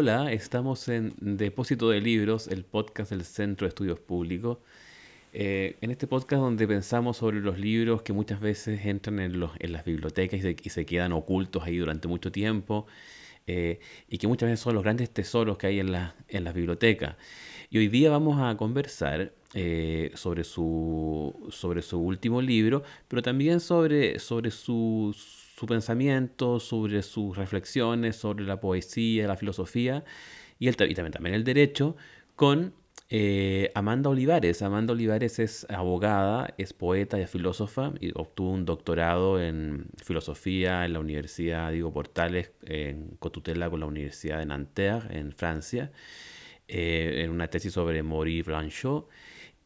Hola, estamos en Depósito de Libros, el podcast del Centro de Estudios Públicos. Eh, en este podcast donde pensamos sobre los libros que muchas veces entran en, las bibliotecas y se, quedan ocultos ahí durante mucho tiempo eh, y que muchas veces son los grandes tesoros que hay en, las bibliotecas. Y hoy día vamos a conversar eh, sobre, su, último libro, pero también sobre, sobre sus su pensamiento, sobre sus reflexiones, sobre la poesía, la filosofía y, también, también el derecho con eh, Amanda Olivares. Amanda Olivares es abogada, es poeta y es filósofa y obtuvo un doctorado en filosofía en la Universidad Diego Portales, en cotutela con la Universidad de Nanterre, en Francia, eh, en una tesis sobre Maurice Blanchot.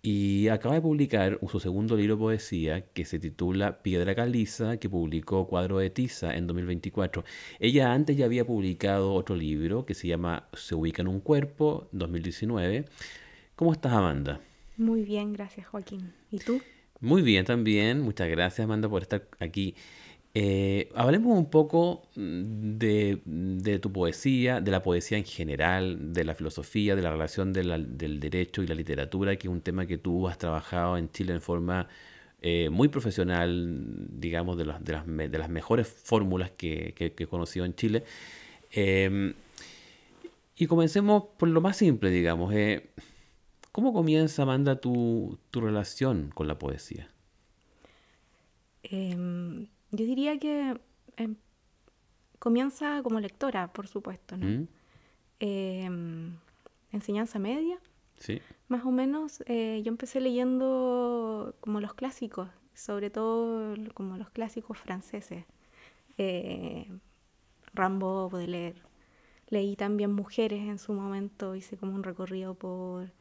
Y acaba de publicar su segundo libro de poesía que se titula Piedra Caliza, que publicó Cuadro de Tiza en 2024. Ella antes ya había publicado otro libro que se llama Se ubica en un cuerpo, 2019. ¿Cómo estás, Amanda? Muy bien, gracias, Joaquín. ¿Y tú? Muy bien también. Muchas gracias, Amanda, por estar aquí. Eh, hablemos un poco mm, de, tu poesía, de la poesía en general, de la filosofía, de la relación del derecho y la literatura, que es un tema que tú has trabajado en Chile en forma eh, muy profesional, digamos, de, las, de las, mejores fórmulas que, he conocido en Chile. Em, y comencemos por lo más simple, digamos. Eh, ¿Cómo comienza, Amanda, tu, tu relación con la poesía? Em, yo diría que em, comienza como lectora, por supuesto, ¿no? Mm. Em, enseñanza media. Sí. Más o menos, eh, yo empecé leyendo como los clásicos, sobre todo como los clásicos franceses. Eh, Rambo, leer Leí también Mujeres en su momento, hice como un recorrido por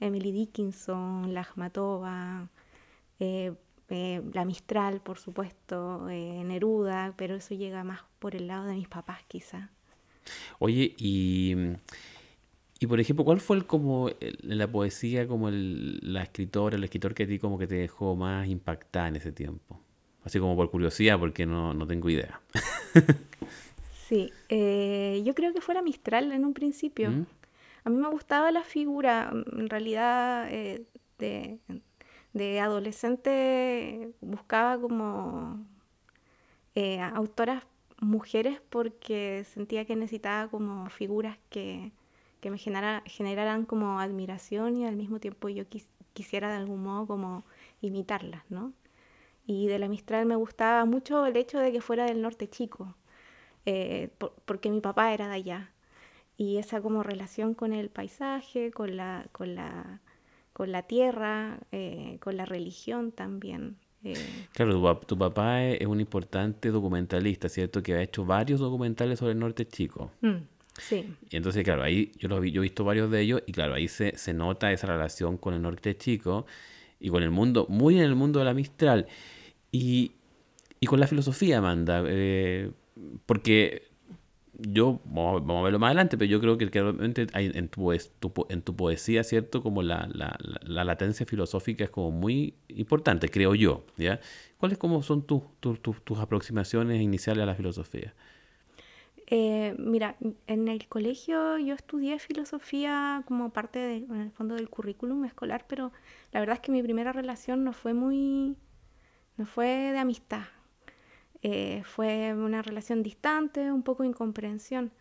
Emily Dickinson, Lajmatova, eh, eh, la Mistral, por supuesto, eh, Neruda, pero eso llega más por el lado de mis papás quizá. Oye, y, por ejemplo, ¿cuál fue el, como la poesía, como el, la escritora, el escritor que a ti te dejó más impactada en ese tiempo? Así como por curiosidad, porque no, no tengo idea. sí, eh, yo creo que fue la Mistral en un principio. ¿Mm? A mí me gustaba la figura, en realidad, de, de adolescente buscaba como eh, autoras mujeres porque sentía que necesitaba como figuras que, me generaran como admiración y al mismo tiempo yo quisiera de algún modo como imitarlas, ¿no? Y de la Mistral me gustaba mucho el hecho de que fuera del norte chico, eh, porque mi papá era de allá. Y esa como relación con el paisaje, con la, con la con la tierra, eh, con la religión también. Eh. Claro, tu, papá e-, es un importante documentalista, ¿cierto? Que ha hecho varios documentales sobre el norte chico. Mm, sí. Y entonces, claro, ahí yo, vi, yo he visto varios de ellos y claro, ahí se, nota esa relación con el norte chico y con el mundo, muy en el mundo de la Mistral. Y, con la filosofía, Amanda, eh, porque yo, vamos a, verlo más adelante, pero yo creo que hay en tu, en tu poesía, ¿cierto? Como la, la, la, latencia filosófica es como muy importante, creo yo, ¿ya? ¿Cuáles son tus, tus, aproximaciones iniciales a la filosofía? Eh, mira, en el colegio yo estudié filosofía como parte del, en el fondo del currículum escolar, pero la verdad es que mi primera relación no fue muy, no fue de amistad, eh, fue una relación distante, un poco incomprensión.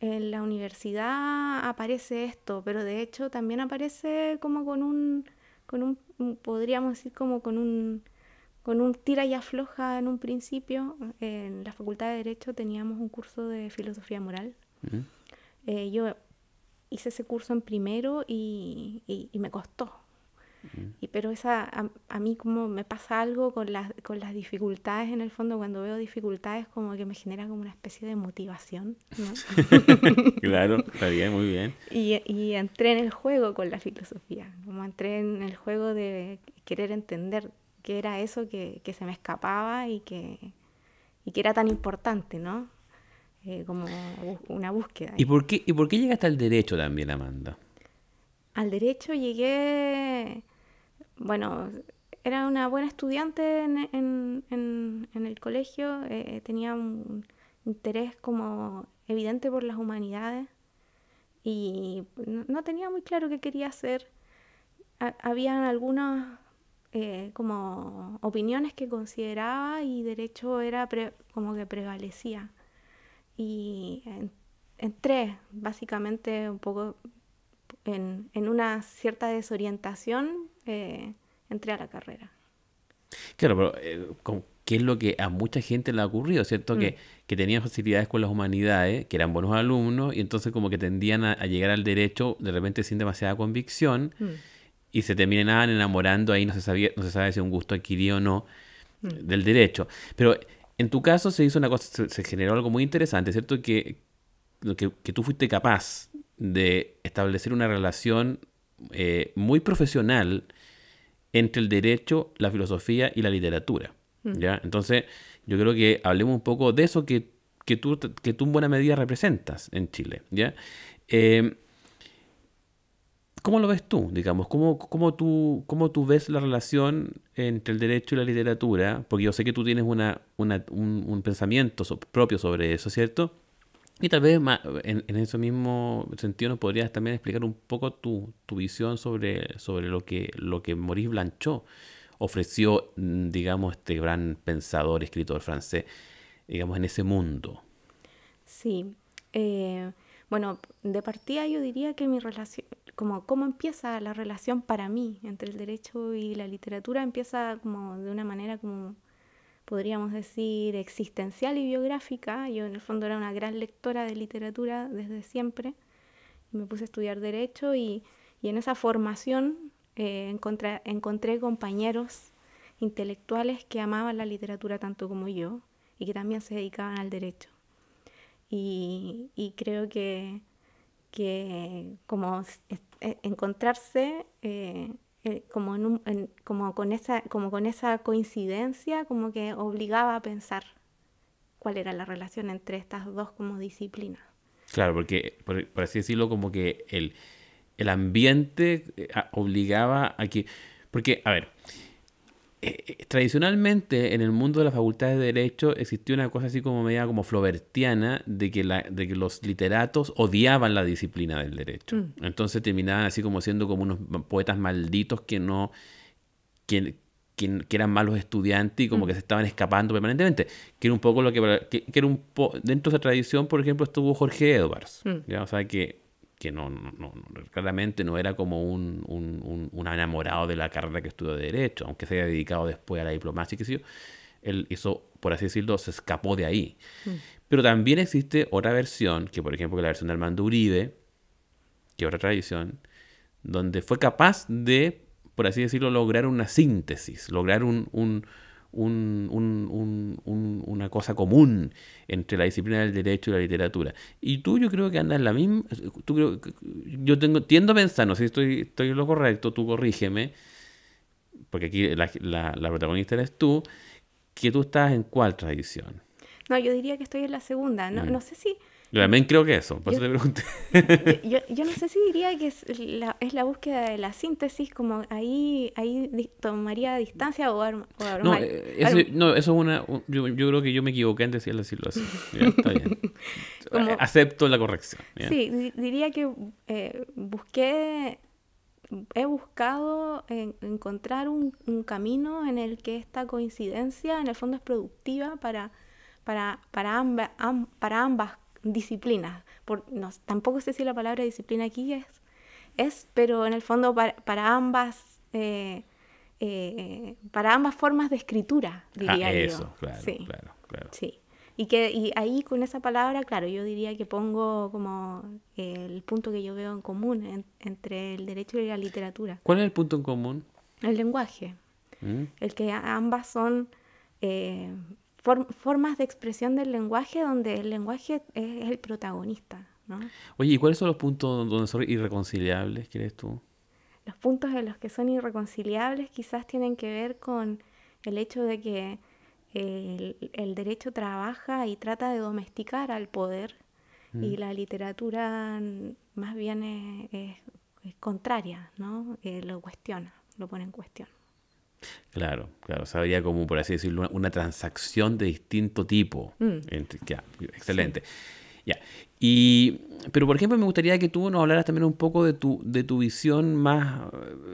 En la universidad aparece esto, pero de hecho también aparece como con un, con un podríamos decir como con un, con un tira y afloja en un principio. En la Facultad de Derecho teníamos un curso de filosofía moral. Eh, yo hice ese curso en primero y, y me costó, y, pero esa, a, mí como me pasa algo con las, con las dificultades en el fondo, cuando veo dificultades como que me genera como una especie de motivación. claro, está bien, muy bien. Y, entré en el juego con la filosofía, como entré en el juego de querer entender qué era eso que, se me escapaba y que, y que era tan importante, ¿no? Eh, como una búsqueda. ¿Y por, qué, ¿Y por qué llegaste al derecho también, Amanda? Al derecho llegué bueno, era una buena estudiante en, en, en, en el colegio, eh, tenía un interés como evidente por las humanidades y no, tenía muy claro qué quería hacer. Había habían algunas eh, como opiniones que consideraba y derecho era como que prevalecía. Y entré básicamente un poco en, en una cierta desorientación eh, entré a la carrera. Claro, pero eh, ¿qué es lo que a mucha gente le ha ocurrido? ¿Cierto? Mm. Que, que, tenían facilidades con las humanidades, que eran buenos alumnos, y entonces como que tendían a, llegar al derecho de repente sin demasiada convicción, mm. y se terminaban enamorando ahí, no se, sabía, no se sabe si un gusto adquirido o no mm. del derecho. Pero en tu caso se hizo una cosa, se, generó algo muy interesante, ¿cierto? Que, que, que tú fuiste capaz de establecer una relación eh, muy profesional entre el derecho, la filosofía y la literatura. Mm. ¿ya? Entonces, yo creo que hablemos un poco de eso que, tú, tú en buena medida representas en Chile. ¿ya? Em, ¿Cómo lo ves tú, digamos? ¿Cómo, tú, tú ves la relación entre el derecho y la literatura? Porque yo sé que tú tienes un, pensamiento propio sobre eso, ¿cierto? Y tal vez en, en, ese mismo sentido nos podrías también explicar un poco tu, visión sobre, sobre lo, que, lo que Maurice Blanchot ofreció, mm, digamos, este gran pensador, escritor francés, digamos, en ese mundo. Sí. Eh, bueno, de partida yo diría que mi relación, como cómo empieza la relación para mí entre el derecho y la literatura, empieza como de una manera como podríamos decir, existencial y biográfica. Yo en el fondo era una gran lectora de literatura desde siempre. Me puse a estudiar derecho y, y en esa formación eh, encontré, compañeros intelectuales que amaban la literatura tanto como yo y que también se dedicaban al derecho. Y, y creo que, que como encontrarse eh, eh, como, como, con esa, como con esa coincidencia, como que obligaba a pensar cuál era la relación entre estas dos como disciplinas. Claro, porque, por, así decirlo, como que el, el ambiente eh, obligaba a que... Porque, a ver, eh, eh, tradicionalmente en el mundo de las facultades de derecho existía una cosa así como media como flobertiana de que, la, de que los literatos odiaban la disciplina del derecho. Mm. Entonces terminaban así como siendo como unos poetas malditos que no que, eran malos estudiantes y como mm. que se estaban escapando permanentemente. Que un poco lo que, un dentro de esa tradición, por ejemplo, estuvo Jorge Edwards. Mm. ¿ya? O sea que que no, claramente no era como un, un, enamorado de la carrera que estudió de Derecho, aunque se haya dedicado después a la diplomacia, que sé él hizo, por así decirlo, se escapó de ahí. Mm. Pero también existe otra versión, que por ejemplo es la versión de Armando Uribe, que otra tradición, donde fue capaz de, por así decirlo, lograr una síntesis, lograr un, un, una cosa común entre la disciplina del derecho y la literatura. Y tú yo creo que andas en la misma... yo tengo, tiendo a pensar, no sé si estoy, estoy en lo correcto, tú corrígeme, porque aquí la, la, protagonista eres tú, que tú estás en cuál tradición. No, yo diría que estoy en la segunda. No, mm. no sé si yo también creo que eso, yo, Yo, no sé si diría que es la, es la búsqueda de la síntesis, como ahí, ahí tomaría distancia o, arma, o eh, No, eso, es una. Yo, creo que yo me equivoqué en de decirlo así. está bien. Eh, acepto la corrección. Sí, diría que eh, busqué. He buscado encontrar un, camino en el que esta coincidencia en el fondo es productiva para para, para, para ambas Disciplina. no, tampoco sé si la palabra disciplina aquí es, pero en el fondo para, ambas... Eh, eh, para ambas formas de escritura, ah, diría ah, eso, Claro, sí. claro, claro. Sí. Y, que, ahí con esa palabra, claro, yo diría que pongo como el punto que yo veo en común entre el derecho y la literatura. ¿Cuál es el punto en común? El lenguaje. ¿Mm? El que ambas son eh, formas de expresión del lenguaje donde el lenguaje es el protagonista. ¿no? Oye, ¿y cuáles son los puntos donde son irreconciliables, crees tú? Los puntos en los que son irreconciliables quizás tienen que ver con el hecho de que el, derecho trabaja y trata de domesticar al poder y mm. la literatura más bien es, contraria, ¿no? Eh, lo cuestiona, lo pone en cuestión. Claro, claro. O como, por así decirlo, una, transacción de distinto tipo. Mm. excelente. Y, pero, por ejemplo, me gustaría que tú nos hablaras también un poco de tu, de tu visión más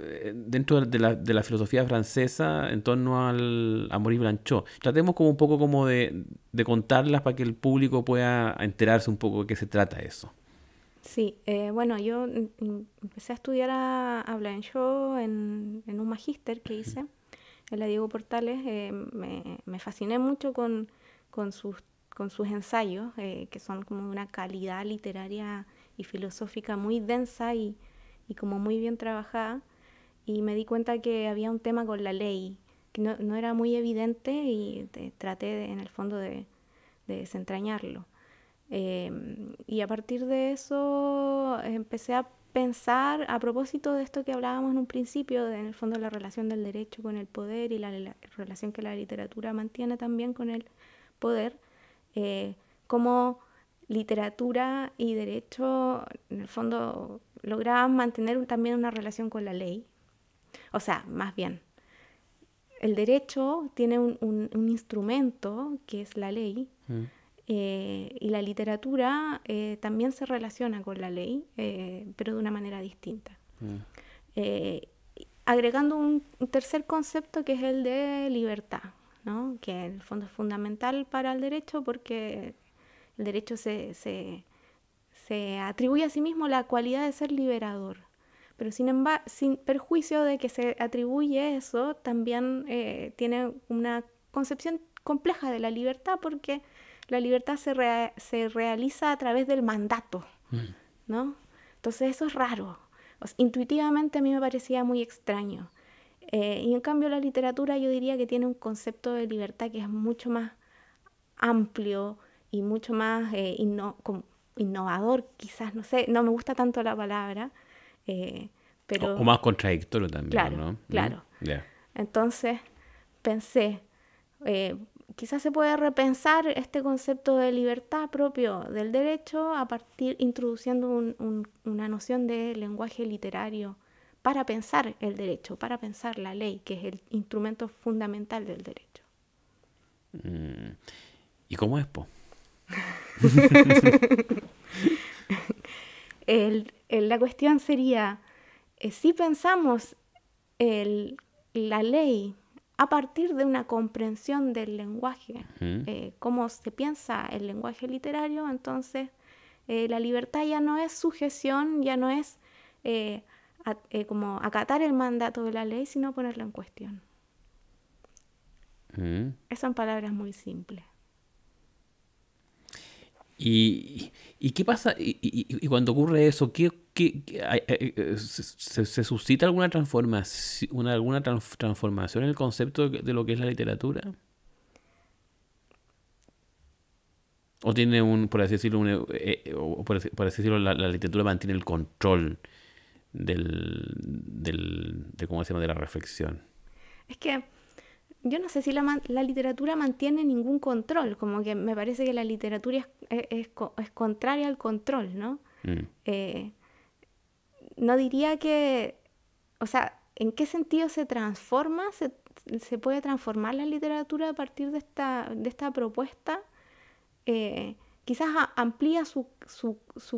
eh, dentro de la, filosofía francesa en torno al, a Maurice Blanchot. Tratemos como un poco como de, contarlas para que el público pueda enterarse un poco de qué se trata eso. Sí, eh, bueno, yo mm, mm, empecé a estudiar a, Blanchot en, en un magíster que hice en la Diego Portales, eh, me, fasciné mucho con, sus, ensayos, eh, que son como una calidad literaria y filosófica muy densa y, como muy bien trabajada. Y me di cuenta que había un tema con la ley, que no, era muy evidente y traté en el fondo de, desentrañarlo. Eh, y a partir de eso empecé a pensar a propósito de esto que hablábamos en un principio, de, en el fondo la relación del derecho con el poder y la, relación que la literatura mantiene también con el poder, eh, como literatura y derecho, en el fondo, lograban mantener también una relación con la ley. O sea, más bien, el derecho tiene un, instrumento que es la ley. Mm. Eh, y la literatura eh, también se relaciona con la ley, eh, pero de una manera distinta. Mm. agregando un tercer concepto que es el de libertad, ¿no? que en el fondo es fundamental para el derecho porque el derecho se, se, se atribuye a sí mismo la cualidad de ser liberador. Pero sin, sin perjuicio de que se atribuye eso, también tiene una concepción compleja de la libertad porque la libertad se, se realiza a través del mandato, mm. ¿no? Entonces eso es raro. intuitivamente a mí me parecía muy extraño. Eh, y en cambio la literatura yo diría que tiene un concepto de libertad que es mucho más amplio y mucho más eh, innovador, quizás, no sé, no me gusta tanto la palabra. Eh, pero... O, más contradictorio también, ¿no? Claro. Mm, Entonces pensé, Quizás se puede repensar este concepto de libertad propio del derecho a partir introduciendo una noción de lenguaje literario para pensar el derecho, para pensar la ley, que es el instrumento fundamental del derecho. Mm, ¿Y cómo es, Po? la cuestión sería, eh, si pensamos la ley a partir de una comprensión del lenguaje, eh, cómo se piensa el lenguaje literario, entonces eh, la libertad ya no es sujeción, ya no es eh, como acatar el mandato de la ley, sino ponerlo en cuestión. Esas son palabras muy simples. Y, ¿Y qué pasa? ¿Y, cuando ocurre eso, ¿qué, qué, eh, se, suscita alguna transformación, una, alguna transformación en el concepto de lo que es la literatura? ¿O tiene un, por así decirlo, un, eh, eh, o por, así, decirlo la, literatura mantiene el control del, del, de, ¿cómo se de la reflexión? Es que yo no sé si la, la, literatura mantiene ningún control, como que me parece que la literatura es, contraria al control, ¿no? Mm. Eh, no diría que, o sea, ¿en qué sentido se transforma? ¿Se, puede transformar la literatura a partir de esta, de esta propuesta? Eh, quizás amplía su,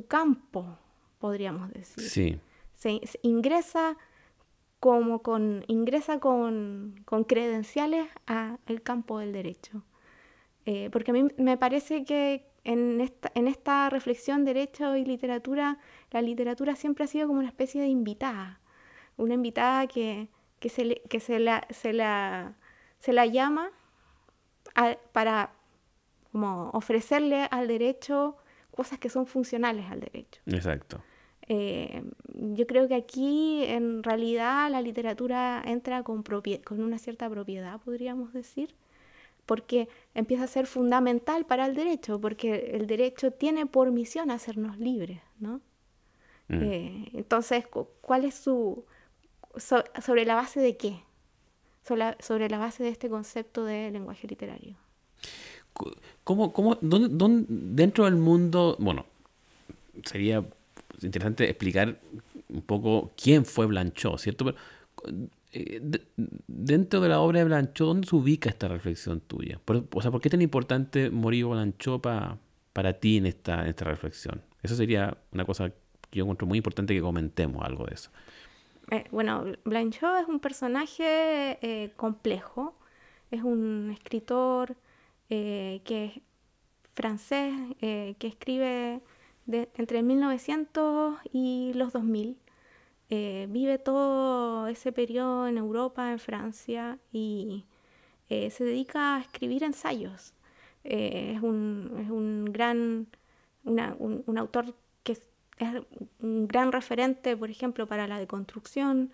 campo, podríamos decir. Sí. se, ingresa como con, ingresa con, con credenciales al campo del derecho. Eh, porque a mí me parece que en esta, en esta reflexión derecho y literatura, la literatura siempre ha sido como una especie de invitada, una invitada que, se, se, la, se, la, se la llama para ofrecerle al derecho cosas que son funcionales al derecho. Exacto. Eh, yo creo que aquí en realidad la literatura entra con, con una cierta propiedad, podríamos decir, porque empieza a ser fundamental para el derecho, porque el derecho tiene por misión hacernos libres, ¿no? Mm. Eh, entonces, ¿cuál es su... sobre la base de qué? Sobre la, sobre la base de este concepto de lenguaje literario. ¿Cómo, cómo, dentro del mundo, bueno, sería interesante explicar un poco quién fue Blanchot, ¿cierto? Pero, eh, dentro de la obra de Blanchot, ¿dónde se ubica esta reflexión tuya? o sea, ¿por qué es tan importante morir Blanchot para ti en esta, esta reflexión? Eso sería una cosa que yo encuentro muy importante que comentemos algo de eso. Eh, bueno, Blanchot es un personaje eh, complejo, es un escritor que es francés, que escribe entre 1900 y los 2000. Eh, vive todo ese periodo en Europa, en Francia, y eh, se dedica a escribir ensayos. Eh, es, un, gran, un, autor que es, un gran referente, por ejemplo, para la deconstrucción,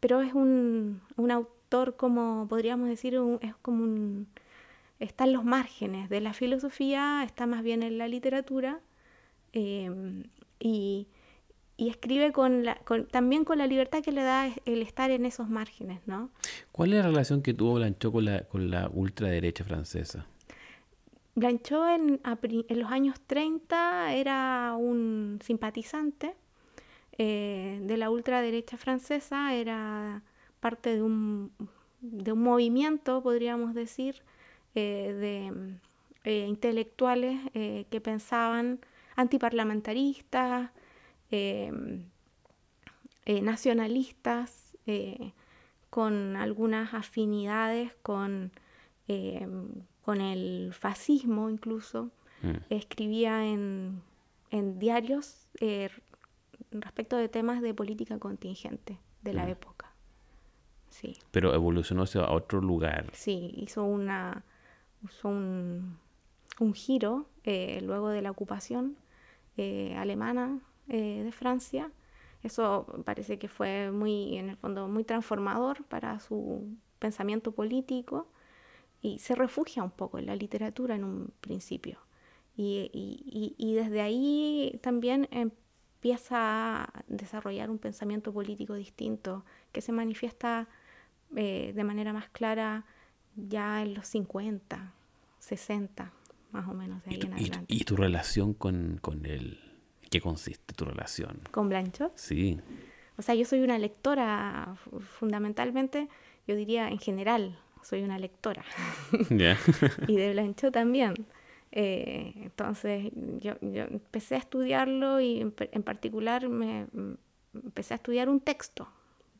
pero es un, autor como, podríamos decir, es como está en los márgenes de la filosofía, está más bien en la literatura, Em, y, escribe con también con la libertad que le da el estar en esos márgenes, ¿Cuál es la relación que tuvo Blanchot con la, ultraderecha francesa? Blanchot en, los años 30 era un simpatizante eh, de la ultraderecha francesa, era parte de un, movimiento, podríamos decir, eh, de eh, intelectuales que pensaban antiparlamentaristas, em, eh, nacionalistas, eh, con algunas afinidades con, em, con el fascismo incluso. Mm. Escribía en, diarios eh, respecto de temas de política contingente de la mm. época. Pero evolucionó hacia otro lugar. Sí, hizo una un, giro luego de la ocupación eh, alemana eh, de Francia. Eso parece que fue muy, en el fondo, muy transformador para su pensamiento político y se refugia un poco en la literatura en un principio. Y, desde ahí también empieza a desarrollar un pensamiento político distinto que se manifiesta eh, de manera más clara ya en los 50, 60 más o menos. ahí ¿Y, tu, en Y, tu relación con, con él? ¿Qué consiste tu relación? ¿Con Blanchot? Sí. O sea, yo soy una lectora fundamentalmente, yo diría en general, soy una lectora. y de Blanchot también. Eh, entonces, yo, yo, empecé a estudiarlo y en, en, particular me, mm, empecé a estudiar un texto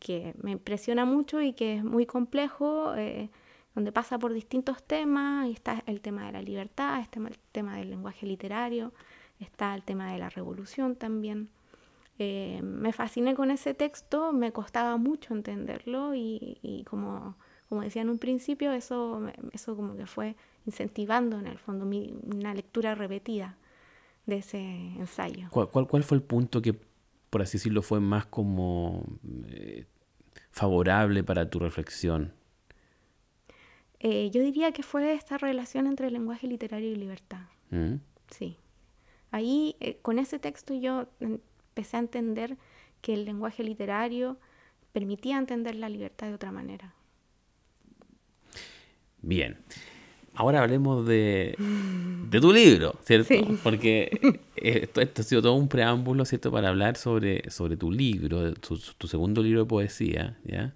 que me impresiona mucho y que es muy complejo. Eh, donde pasa por distintos temas, y está el tema de la libertad, está el tema del lenguaje literario, está el tema de la revolución también. Eh, me fasciné con ese texto, me costaba mucho entenderlo y, como, decía en un principio, eso, eso como que fue incentivando en el fondo una lectura repetida de ese ensayo. ¿Cuál, fue el punto que, por así decirlo, fue más como eh, favorable para tu reflexión? Eh, yo diría que fue esta relación entre lenguaje literario y libertad. Mm. Sí. Ahí, eh, con ese texto, yo empecé a entender que el lenguaje literario permitía entender la libertad de otra manera. Bien. Ahora hablemos de, tu libro, ¿cierto? Porque eh, esto, ha sido todo un preámbulo, ¿cierto? Para hablar sobre, tu libro, tu, segundo libro de poesía, ¿ya?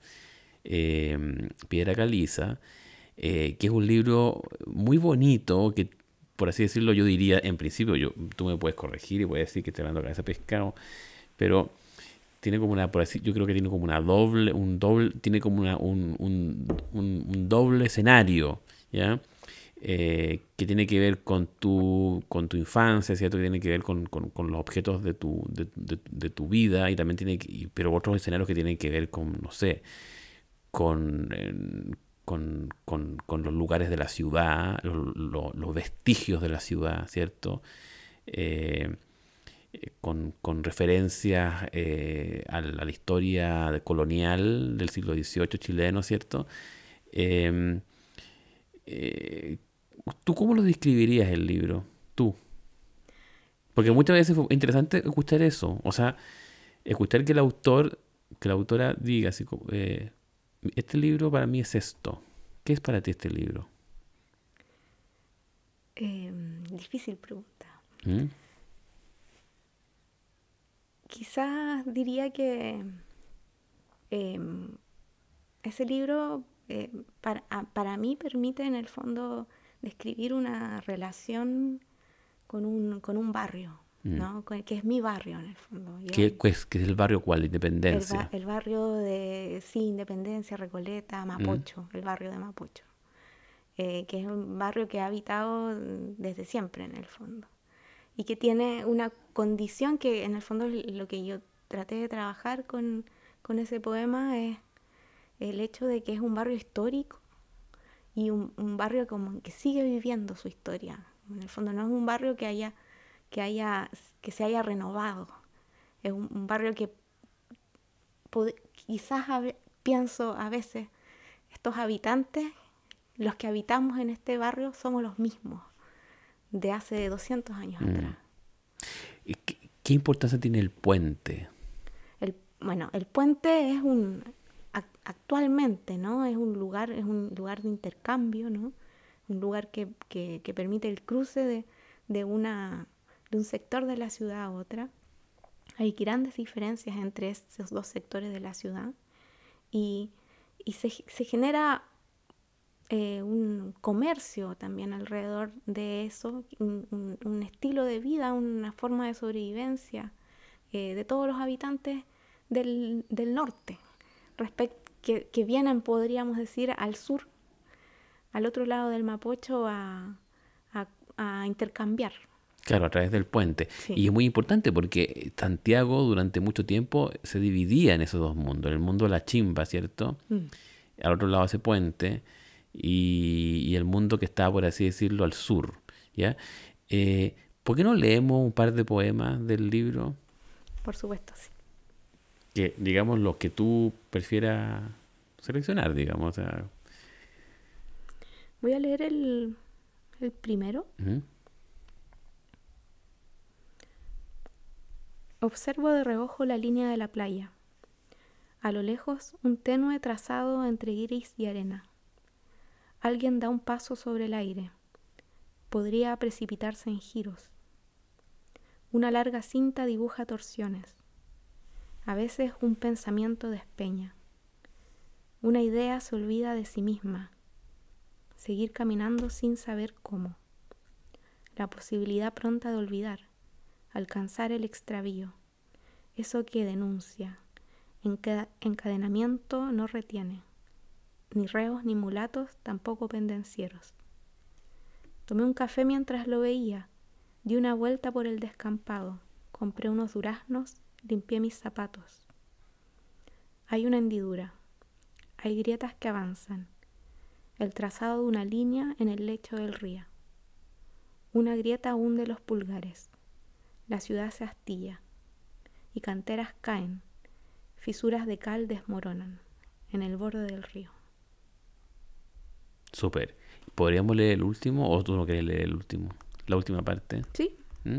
Piedra Caliza. Eh, que es un libro muy bonito, que por así decirlo yo diría, en principio, yo, tú me puedes corregir y puedes decir que estoy hablando de cabeza pescado, pero tiene como una, por así, yo creo que tiene como una doble, un doble, tiene como un, doble escenario, ¿ya? Eh, que tiene que ver con tu, con tu infancia, ¿cierto? Que tiene que ver con, los objetos de tu, de, tu vida y también tiene, pero otros escenarios que tienen que ver con, no sé, con, con, los lugares de la ciudad, los vestigios de la ciudad, ¿cierto? Eh, con, con, referencias eh, a, la, historia colonial del siglo XVIII chileno, ¿cierto? Em, eh, ¿Tú cómo lo describirías el libro? Tú. Porque muchas veces fue interesante escuchar eso, o sea, escuchar que el autor, que la autora diga, así, este libro para mí es esto. ¿Qué es para ti este libro? Em, difícil pregunta. ¿Mm? Quizás diría que em, ese libro em, para, ah, para, mí permite en el fondo describir una relación con un, con un barrio, Mm. que es mi barrio en el fondo. ¿Qué, es el barrio cuál? Independencia. El, barrio de, sí, Independencia, Recoleta, mm. Mapocho, el barrio de Mapocho, eh, que es un barrio que ha habitado desde siempre en el fondo y que tiene una condición que en el fondo lo que yo traté de trabajar con, ese poema es el hecho de que es un barrio histórico y un, un, barrio como que sigue viviendo su historia. En el fondo no es un barrio que haya que, haya, que se haya renovado. Es un, barrio que quizás pienso a veces, estos habitantes, los que habitamos en este barrio, somos los mismos de hace 200 años mm. atrás. ¿Y qué, importancia tiene el puente? El, bueno, el puente es un actualmente, ¿no? Es un lugar, es un lugar de intercambio, ¿no? Un lugar que, que, permite el cruce de, de, una, de un sector de la ciudad a otra. Hay grandes diferencias entre esos dos sectores de la ciudad y, se, genera eh, un comercio también alrededor de eso, un, estilo de vida, una forma de sobrevivencia eh, de todos los habitantes del, norte, que, que vienen, podríamos decir, al sur, al otro lado del Mapocho a intercambiar. Claro, a través del puente. Y es muy importante porque Santiago durante mucho tiempo se dividía en esos dos mundos. El mundo de la chimba, ¿cierto? Mm. Al otro lado ese puente y, el mundo que está, por así decirlo, al sur. ¿ya? Eh, ¿Por qué no leemos un par de poemas del libro? Por supuesto, sí. Que, digamos, los que tú prefieras seleccionar, digamos. Voy a leer el, primero. Observo de reojo la línea de la playa. A lo lejos, un tenue trazado entre iris y arena. Alguien da un paso sobre el aire. Podría precipitarse en giros. Una larga cinta dibuja torsiones. A veces un pensamiento despeña. Una idea se olvida de sí misma. Seguir caminando sin saber cómo. La posibilidad pronta de olvidar alcanzar el extravío, eso que denuncia, encadenamiento no retiene, ni reos ni mulatos, tampoco pendencieros. Tomé un café mientras lo veía, di una vuelta por el descampado, compré unos duraznos, limpié mis zapatos. Hay una hendidura, hay grietas que avanzan, el trazado de una línea en el lecho del río. Una grieta hunde los pulgares. La ciudad se astilla y canteras caen, fisuras de cal desmoronan en el borde del río. Super. ¿Podríamos leer el último o tú no quieres leer el último? La última parte. Sí. ¿Mm?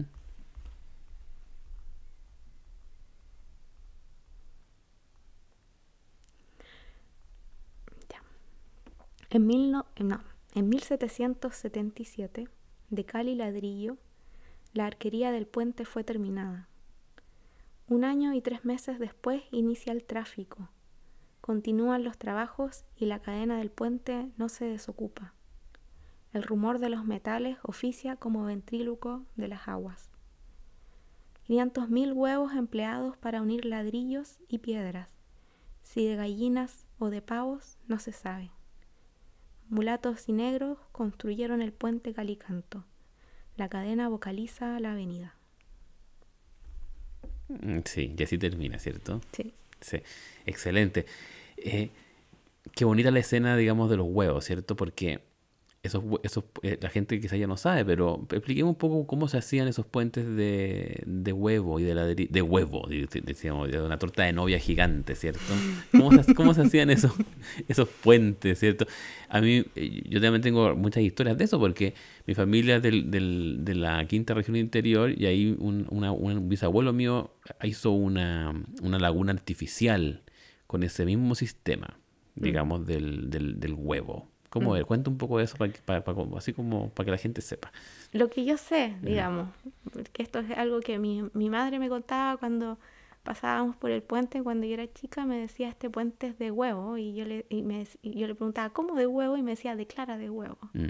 Ya. En, mil no, no, en 1777, de cal y ladrillo, la arquería del puente fue terminada. Un año y tres meses después inicia el tráfico. Continúan los trabajos y la cadena del puente no se desocupa. El rumor de los metales oficia como ventríluco de las aguas. mil huevos empleados para unir ladrillos y piedras. Si de gallinas o de pavos, no se sabe. Mulatos y negros construyeron el puente Calicanto. La cadena vocaliza la avenida. Mm, sí, y así termina, ¿cierto? Sí. Sí, excelente. Eh, qué bonita la escena, digamos, de los huevos, ¿cierto? Porque esos, eh, la gente quizá ya no sabe, pero expliquemos un poco cómo se hacían esos puentes de, huevo y de ladrillo, de huevo, decíamos, de una torta de novia gigante, ¿cierto? ¿Cómo se, hacían esos, esos puentes, ¿cierto? A mí, eh, yo también tengo muchas historias de eso, porque mi familia es del, de la quinta región interior y ahí un, un bisabuelo mío hizo una, una laguna artificial con ese mismo sistema, mm. digamos, del, del, del huevo. ¿Cómo ver, Cuenta un poco de eso para, para, así como para que la gente sepa. Lo que yo sé, digamos, que esto es algo que mi, mi madre me contaba cuando pasábamos por el puente cuando yo era chica, me decía, este puente es de huevo, y yo le, y me, y yo le preguntaba, ¿cómo de huevo? Y me decía, de clara de huevo. Mm.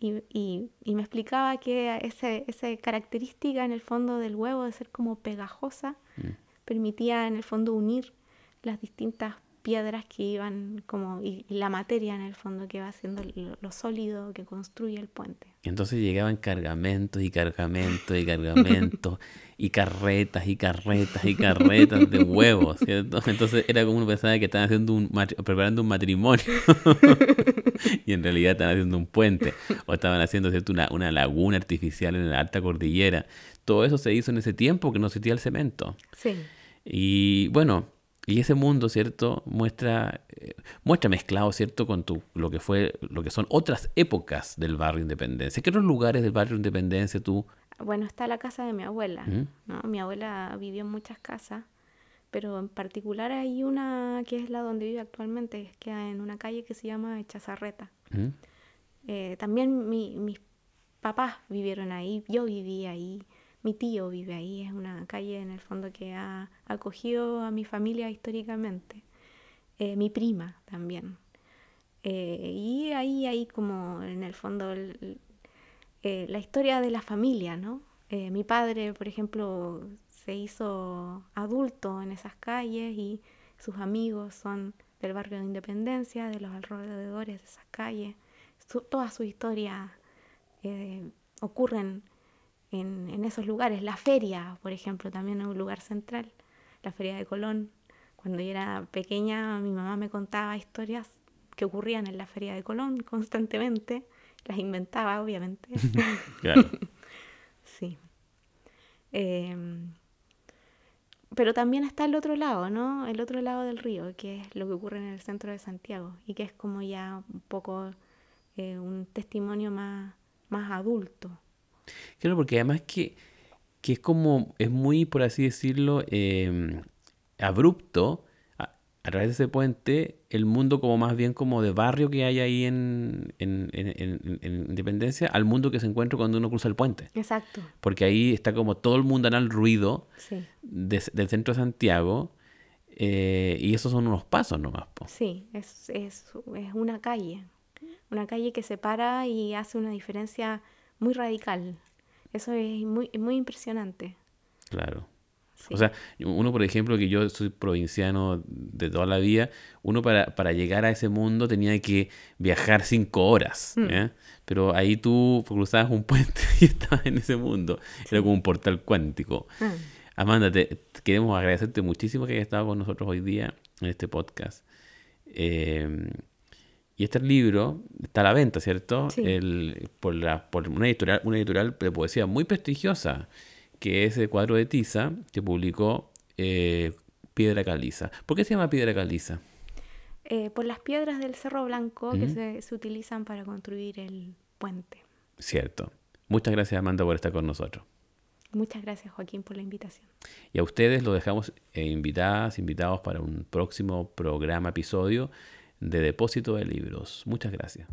Y, y, y, me explicaba que ese, esa característica en el fondo del huevo de ser como pegajosa mm. permitía en el fondo unir las distintas piedras que iban como, y, la materia en el fondo que va haciendo lo, sólido que construye el puente. Entonces llegaban cargamentos y cargamentos y cargamentos y carretas y carretas y carretas de huevos, ¿cierto? Entonces era como uno pensaba que estaban haciendo un preparando un matrimonio y en realidad estaban haciendo un puente o estaban haciendo, Una, una laguna artificial en la alta cordillera. Todo eso se hizo en ese tiempo que no existía el cemento. Sí. Y bueno, y ese mundo, ¿cierto? Muestra, eh, muestra mezclado, ¿cierto? Con tu, lo que fue, lo que son otras épocas del barrio Independencia. ¿Qué otros lugares del barrio Independencia tú? Bueno, está la casa de mi abuela, Mi abuela vivió en muchas casas, pero en particular hay una que es la donde vive actualmente, que es en una calle que se llama Chazarreta. Eh, también mi, mis papás vivieron ahí, yo viví ahí mi tío vive ahí, es una calle en el fondo que ha acogido a mi familia históricamente, eh, mi prima también. Eh, y ahí hay como en el fondo eh, la historia de la familia, ¿no? mi padre, por ejemplo, se hizo adulto en esas calles y sus amigos son del barrio de Independencia, de los alrededores de esas calles. toda su historia ocurren en, esos lugares. La feria, por ejemplo, también es un lugar central. La feria de Colón. Cuando yo era pequeña, mi mamá me contaba historias que ocurrían en la feria de Colón constantemente. Las inventaba, obviamente. sí. Em, pero también está el otro lado, ¿no? El otro lado del río, que es lo que ocurre en el centro de Santiago y que es como ya un poco eh, un testimonio más, más adulto. Claro, porque además que, es como, es muy, por así decirlo, em, abrupto, a, través de ese puente, el mundo como más bien como de barrio que hay ahí en, en, en, Independencia, al mundo que se encuentra cuando uno cruza el puente. Exacto. Porque ahí está como todo el mundanal ruido sí. del centro de Santiago. Eh, y esos son unos pasos nomás. Po. Sí, es, es, es una calle. Una calle que separa y hace una diferencia muy radical. Eso es muy, muy impresionante. Claro. O sea, uno, por ejemplo, que yo soy provinciano de toda la vida, uno para, para llegar a ese mundo tenía que viajar cinco horas. Mm. Pero ahí tú cruzabas un puente y estabas en ese mundo. Era como un portal cuántico. Mm. Amanda, queremos agradecerte muchísimo que hayas estado con nosotros hoy día en este podcast. Eh, y este libro está a la venta, ¿cierto? Sí. El, por, la, por una, editorial, una editorial de poesía muy prestigiosa, que es el cuadro de Tiza, que publicó eh, Piedra Caliza. ¿Por qué se llama Piedra Caliza? Eh, por las piedras del Cerro Blanco que se, se utilizan para construir el puente. Cierto. Muchas gracias, Amanda, por estar con nosotros. Muchas gracias, Joaquín, por la invitación. Y a ustedes los dejamos eh, invitadas, invitados para un próximo programa, episodio de Depósito de Libros. Muchas gracias.